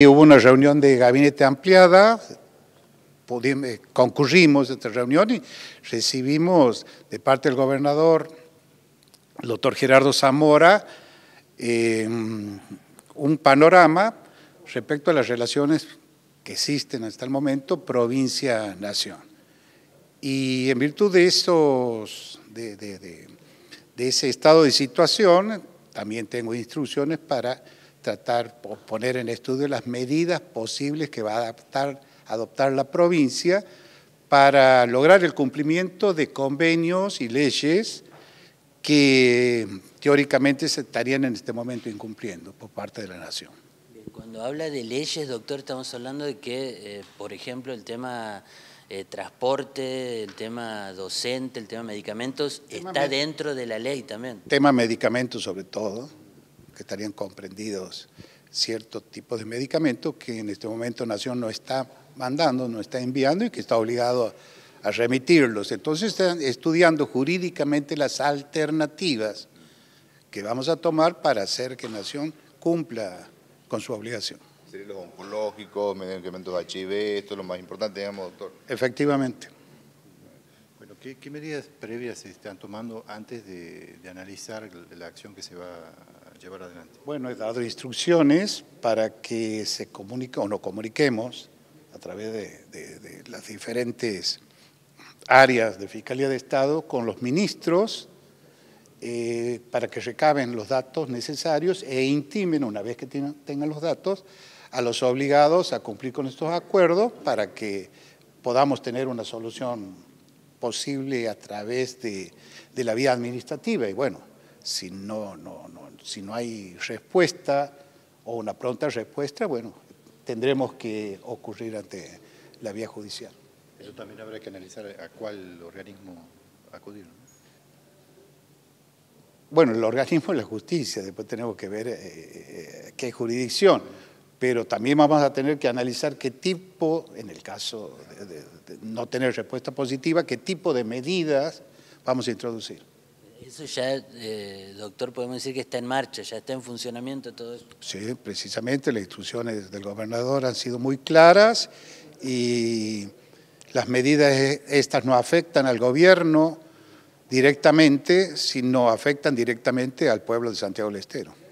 Hubo una reunión de gabinete ampliada, eh, concurrimos a esta reunión y recibimos de parte del gobernador, el doctor Gerardo Zamora, em, un panorama respecto a las relaciones que existen hasta el momento provincia-nación. Y en virtud de, esos, de ese estado de situación, también tengo instrucciones para tratar, poner en estudio las medidas posibles que va a adaptar, adoptar la provincia para lograr el cumplimiento de convenios y leyes que teóricamente se estarían en este momento incumpliendo por parte de la nación. Cuando habla de leyes, doctor, estamos hablando de que, eh, por ejemplo, el tema eh, transporte, el tema docente, el tema medicamentos, está dentro de la ley también. Tema medicamentos sobre todo que estarían comprendidos ciertos tipos de medicamentos que en este momento Nación no está mandando, no está enviando y que está obligado a, remitirlos. Entonces están estudiando jurídicamente las alternativas que vamos a tomar para hacer que Nación cumpla con su obligación. Serían los oncológicos, medicamentos HIV, esto es lo más importante, digamos, doctor. Efectivamente. Bueno, ¿qué, medidas previas se están tomando antes de, de analizar la acción que se va a llevar adelante? Bueno, he dado instrucciones para que se comunique o nos comuniquemos a través de, las diferentes áreas de Fiscalía de Estado con los ministros eh, para que recaben los datos necesarios e intimen, una vez que tengan, los datos, a los obligados a cumplir con estos acuerdos para que podamos tener una solución posible a través de, de la vía administrativa. Y bueno, si no, no, si no hay respuesta o una pronta respuesta, bueno, tendremos que ocurrir ante la vía judicial. Eso también habrá que analizar a cuál organismo acudir. Bueno, el organismo es la justicia, después tenemos que ver eh, eh, qué jurisdicción, pero también vamos a tener que analizar qué tipo, en el caso de no tener respuesta positiva, qué tipo de medidas vamos a introducir. Eso ya, eh, doctor, podemos decir que está en marcha, ya está en funcionamiento todo eso. Sí, precisamente las instrucciones del gobernador han sido muy claras y las medidas e, estas no afectan al gobierno directamente, sino afectan directamente al pueblo de Santiago del Estero.